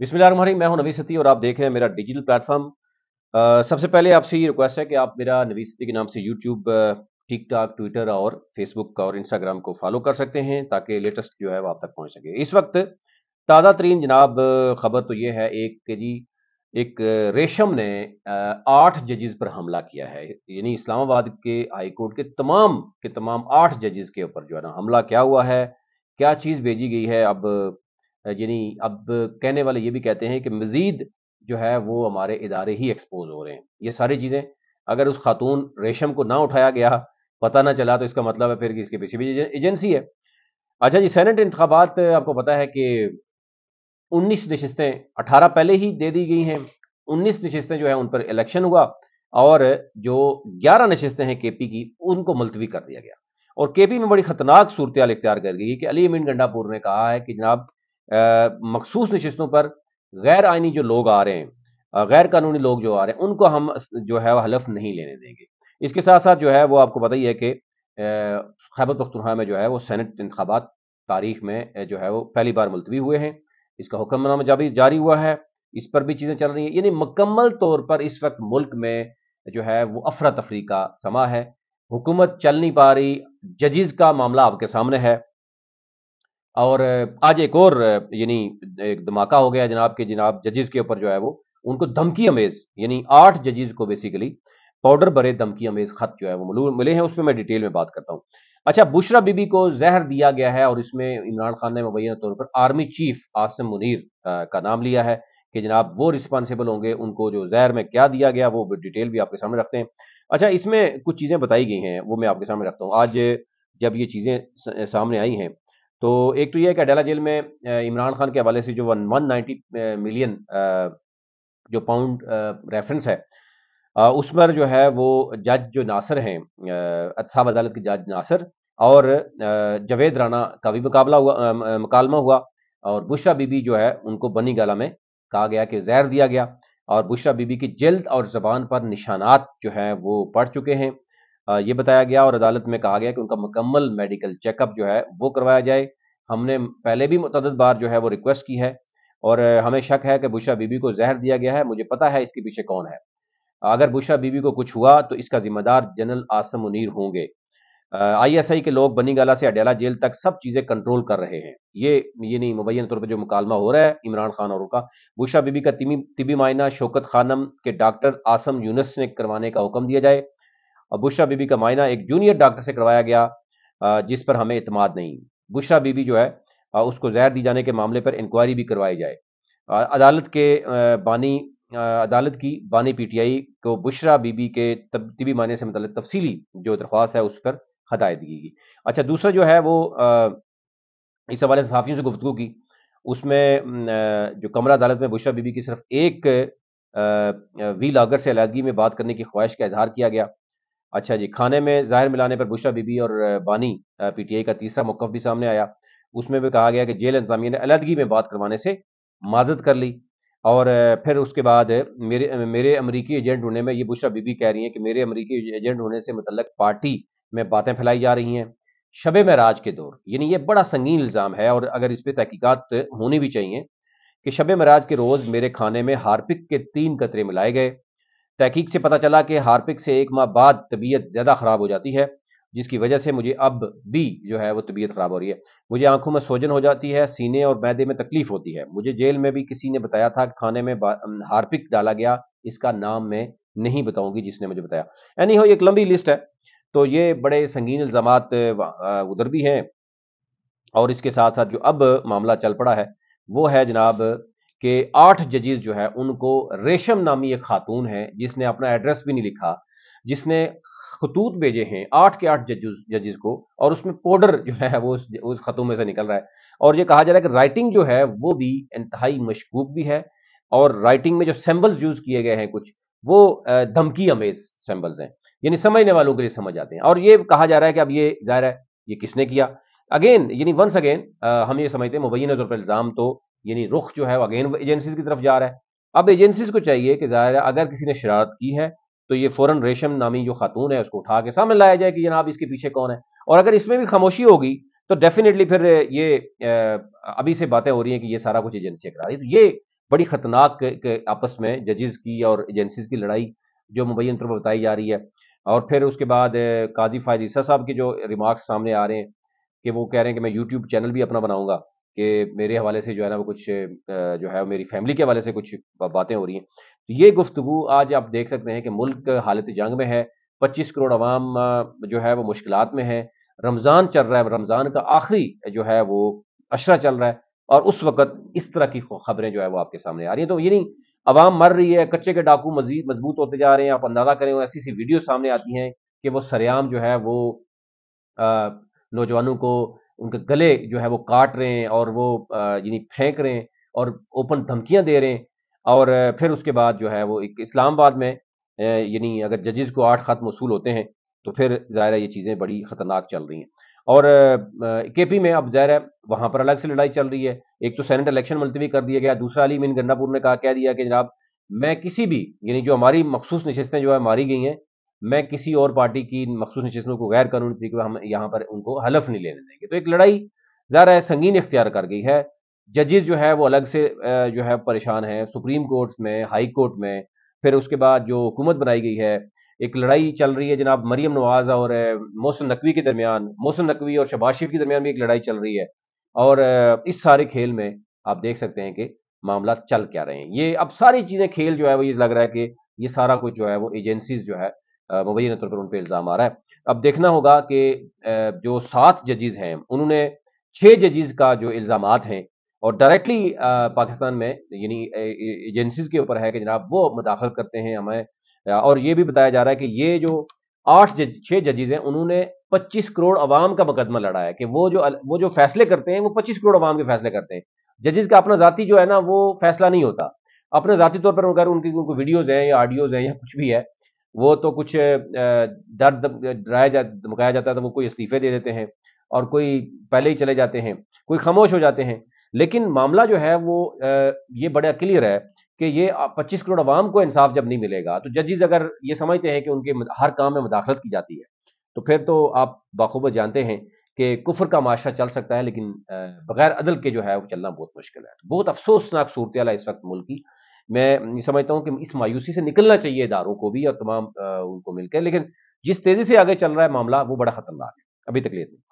बिस्मिल्लाह मैं हूं सती और आप देख रहे हैं मेरा डिजिटल प्लेटफॉर्म सबसे पहले आपसे ये रिक्वेस्ट है कि आप मेरा नवी सती के नाम से यूट्यूब टिक टॉक ट्विटर और फेसबुक और इंस्टाग्राम को फॉलो कर सकते हैं ताकि लेटेस्ट जो है वो आप तक पहुँच सके इस वक्त ताज़ा तरीन जनाब खबर तो ये है एक के जी एक रेशम ने आठ जजेस पर हमला किया है यानी इस्लामाबाद के हाई कोर्ट के तमाम के तमाम आठ जजेस के ऊपर जो है ना हमला क्या हुआ है क्या चीज़ भेजी गई है अब यानी अब कहने वाले ये भी कहते हैं कि मज़ीद जो है वो हमारे इदारे ही एक्सपोज हो रहे हैं ये सारी चीज़ें अगर उस खातून रेशम को ना उठाया गया पता ना चला तो इसका मतलब है फिर कि इसके पीछे भी एजेंसी है अच्छा जी सैनट इंतबात आपको पता है कि उन्नीस नशस्तें अठारह पहले ही दे दी गई हैं उन्नीस नशस्तें जो है उन पर इलेक्शन हुआ और जो ग्यारह नशस्तें हैं के पी की उनको मुलतवी कर दिया गया और के पी में बड़ी खतरनाक सूरत इख्तियार कर गई कि अली अमीन गंडापुर ने कहा है कि जनाब मखसूस नशस्तों पर गैर आइनी जो लोग आ रहे हैं गैर कानूनी लोग जो आ रहे हैं उनको हम जो है वह हलफ नहीं लेने देंगे इसके साथ साथ जो है वो आपको पता ही है कि खैबर पख्तनखा में जो है वो सैनट इंतबात तारीख में जो है वो पहली बार मुलतवी हुए हैं इसका हुक्मनामा जारी जारी हुआ है इस पर भी चीज़ें चल रही हैं यानी मुकम्मल तौर पर इस वक्त मुल्क में जो है वो अफरा तफरी का समा है हुकूमत चल नहीं पा रही जजिस का मामला आपके सामने है और आज एक और यानी एक धमाका हो गया जनाब के जनाब जजेस के ऊपर जो है वो उनको धमकी अमेज यानी आठ जजेस को बेसिकली पाउडर भरे धमकी अमेज खत जो है वो मिले हैं उसमें मैं डिटेल में बात करता हूँ अच्छा बुशरा बीबी को जहर दिया गया है और इसमें इमरान खान ने मुबैन तौर पर आर्मी चीफ आसिम मुनीर का नाम लिया है कि जनाब वो रिस्पॉन्सिबल होंगे उनको जो जहर में क्या दिया गया वो डिटेल भी आपके सामने रखते हैं अच्छा इसमें कुछ चीज़ें बताई गई हैं वो मैं आपके सामने रखता हूँ आज जब ये चीज़ें सामने आई हैं तो एक तो यह है कि अडेला जेल में इमरान खान के हवाले से जो वन वन नाइन्टी मिलियन जो पाउंड रेफरेंस है उस पर जो है वो जज जो नासर हैं अदसाब अदालत के जज नासर और जवेद राना का भी मुकाबला हुआ मुकालमा हुआ और बुशरा बीबी जो है उनको बनी गला में कहा गया कि जहर दिया गया और बुशरा बीबी की जल्द और जबान पर निशानात जो है वो पड़ चुके हैं ये बताया गया और अदालत में कहा गया कि उनका मुकम्मल मेडिकल चेकअप जो है वो करवाया जाए हमने पहले भी मतदद बार जो है वो रिक्वेस्ट की है और हमें शक है कि बुशरा बीबी को जहर दिया गया है मुझे पता है इसके पीछे कौन है अगर बुशरा बीबी को कुछ हुआ तो इसका जिम्मेदार जनरल आसम मुनीर होंगे आईएसआई के लोग बनीगाला से अडेला जेल तक सब चीज़ें कंट्रोल कर रहे हैं ये ये नहीं मुबैन तौर पर जो मुकालमा हो रहा है इमरान खान और उनका बुशरा बीबी का तिबी मायना शौकत खानम के डॉक्टर आसम यूनस ने करवाने का हुक्म दिया जाए और बुशरा बीबी का मायना एक जूनियर डॉक्टर से करवाया गया जिस पर हमें इतमाद नहीं बुशरा बीबी जो है उसको जहर दी जाने के मामले पर इंक्वायरी भी करवाई जाए अदालत के बानी अदालत की बानी पीटीआई को बुशरा बीबी के तबी मायने से मतलब तफसीली जो दरख्वास्त है उस पर हदायत दी गई अच्छा दूसरा जो है वो इस हवाले से सहाफ़ियों से गुफ्तु की उसमें जो कमरा अदालत में बुशरा बीबी की सिर्फ एक वी लागर से अलहदगी में बात करने की ख्वाहिश का इजहार किया गया अच्छा जी खाने में जाहिर मिलाने पर बुशरा बीबी और बानी पीटीआई का तीसरा मौकफ भी सामने आया उसमें भी कहा गया कि जेल इंतजामिया ने अलहदगी में बात करवाने से माजत कर ली और फिर उसके बाद मेरे मेरे अमरीकी एजेंट होने में ये बुशरा बीबी कह रही हैं कि मेरे अमरीकी एजेंट होने से मतलब पार्टी में बातें फैलाई जा रही हैं शब महराज के दौर यानी ये बड़ा संगीन इल्ज़ाम है और अगर इस पर तहकीकत होनी भी चाहिए कि शब महराज के रोज़ मेरे खाने में हार्पिक के तीन कतरे मिलाए गए तहकीक से पता चला कि हार्पिक से एक माह बाद तबीयत ज़्यादा ख़राब हो जाती है जिसकी वजह से मुझे अब भी जो है वो तबीयत ख़राब हो रही है मुझे आंखों में सोजन हो जाती है सीने और मैदे में तकलीफ होती है मुझे जेल में भी किसी ने बताया था कि खाने में हार्पिक डाला गया इसका नाम मैं नहीं बताऊंगी जिसने मुझे बताया एनी हो एक लंबी लिस्ट है तो ये बड़े संगीन इल्ज़ाम उधर भी हैं और इसके साथ साथ जो अब मामला चल पड़ा है वो है जनाब कि आठ जजेस जो है उनको रेशम नामी एक खातून है जिसने अपना एड्रेस भी नहीं लिखा जिसने खतूत भेजे हैं आठ के आठ जजेस जजेस को और उसमें पाउडर जो है वो उस, उस खतों में से निकल रहा है और ये कहा जा रहा है कि राइटिंग जो है वो भी इंतहाई मशकूक भी है और राइटिंग में जो सैम्बल्स यूज किए गए हैं कुछ वो धमकी अमेज सैम्बल्स हैं यानी समझने वालों के लिए समझ आते हैं और ये कहा जा रहा है कि अब ये जाहिर है ये किसने किया अगेन यानी वंस अगेन हम ये समझते हैं मुबैन तौर पर इल्ज़ाम तो यानी रुख जो है वो अगेन एजेंसीज की तरफ जा रहा है अब एजेंसीज को चाहिए कि जाहिर है अगर किसी ने शरारत की है तो ये फौरन रेशम नामी जो खातून है उसको उठा के सामने लाया जाए कि जनाब इसके पीछे कौन है और अगर इसमें भी खामोशी होगी तो डेफिनेटली फिर ये अभी से बातें हो रही हैं कि ये सारा कुछ एजेंसियाँ करा रही तो ये बड़ी खतरनाक आपस में जजेस की और एजेंसीज की लड़ाई जो मुबैन तौर पर बताई जा रही है और फिर उसके बाद काजी फायद साहब के जो रिमार्क्स सामने आ रहे हैं कि वो कह रहे हैं कि मैं यूट्यूब चैनल भी अपना बनाऊंगा कि मेरे हवाले से जो है ना वो कुछ जो है मेरी फैमिली के हवाले से कुछ बातें हो रही हैं तो ये गुफ्तु आज आप देख सकते हैं कि मुल्क हालत जंग में है पच्चीस करोड़ अवाम जो है वो मुश्किल में है रमज़ान चल रहा है रमज़ान का आखिरी जो है वो अशरा चल रहा है और उस वक्त इस तरह की खबरें जो है वो आपके सामने आ रही हैं तो ये नहीं अवाम मर रही है कच्चे के डाकू मजीद मजबूत होते जा रहे हैं आप अंदाजा करें ऐसी ऐसी वीडियो सामने आती हैं कि वो सरेआम जो है वो नौजवानों को उनके गले जो है वो काट रहे हैं और वो यानी फेंक रहे हैं और ओपन धमकियां दे रहे हैं और फिर उसके बाद जो है वो एक इस्लामाबाद में यानी अगर जजेस को आठ खत वसूल होते हैं तो फिर ज़ाहिर ये चीज़ें बड़ी ख़तरनाक चल रही हैं और के पी में अब ज़ाहिर है वहाँ पर अलग से लड़ाई चल रही है एक तो सैनेट इलेक्शन मुलतवी कर दिया गया दूसरा अली मीन गन्नापुर ने कहा कह दिया कि जनाब मैं किसी भी यानी जो हमारी मखसूस नशस्तें जो है मारी गई हैं मैं किसी और पार्टी की मखसूस नशस्तों को गैर कानूनी तरीके हम यहाँ पर उनको हलफ नहीं लेने देंगे तो एक लड़ाई ज़रा संगीन इख्तियार कर गई है जजेस जो है वो अलग से जो है परेशान हैं सुप्रीम कोर्ट में हाई कोर्ट में फिर उसके बाद जो हुकूमत बनाई गई है एक लड़ाई चल रही है जनाब मरियम नवाज और मोहसन नकवी के दरमियान मोहसिन नकवी और शबाज शरीफ के दरमियान भी एक लड़ाई चल रही है और इस सारे खेल में आप देख सकते हैं कि मामला चल क्या रहे हैं ये अब सारी चीज़ें खेल जो है वो ये लग रहा है कि ये सारा कुछ जो है वो एजेंसीज जो है मुबैन तौर पर उन पर इल्ज़ाम आ रहा है अब देखना होगा कि जो सात जजेज़ हैं उन्होंने छः जजेज़ का जो इल्ज़ाम हैं और डायरेक्टली पाकिस्तान में यानी एजेंसीज के ऊपर है कि जनाब वो मुदाखल करते हैं हमें और ये भी बताया जा रहा है कि ये जो आठ जज छः जजेज हैं उन्होंने 25 करोड़ अवाम का मुकदमा लड़ा है कि वो जो वो जो फैसले करते हैं वो 25 करोड़ अवाम के फैसले करते हैं जजेज का अपना जाती जो है ना वो फैसला नहीं होता अपने जाती तौर पर अगर उनकी उनको वीडियोज़ हैं या ऑडियोज़ हैं या कुछ भी है वो तो कुछ दर्द डराया जा धमकाया जाता है तो वो कोई इस्तीफे दे देते हैं और कोई पहले ही चले जाते हैं कोई खामोश हो जाते हैं लेकिन मामला जो है वो ये बड़ा क्लियर है कि ये 25 करोड़ आवाम को इंसाफ जब नहीं मिलेगा तो जजेस अगर ये समझते हैं कि उनके हर काम में मुदाखलत की जाती है तो फिर तो आप बाखूबत जानते हैं कि कुफर का माशरा चल सकता है लेकिन बगैर अदल के जो है वो चलना बहुत मुश्किल है बहुत अफसोसनाक सूरत इस वक्त मुल्क की मैं समझता हूँ कि इस मायूसी से निकलना चाहिए इदारों को भी और तमाम उनको मिलकर लेकिन जिस तेजी से आगे चल रहा है मामला वो बड़ा खतरनाक है अभी तकलीफ नहीं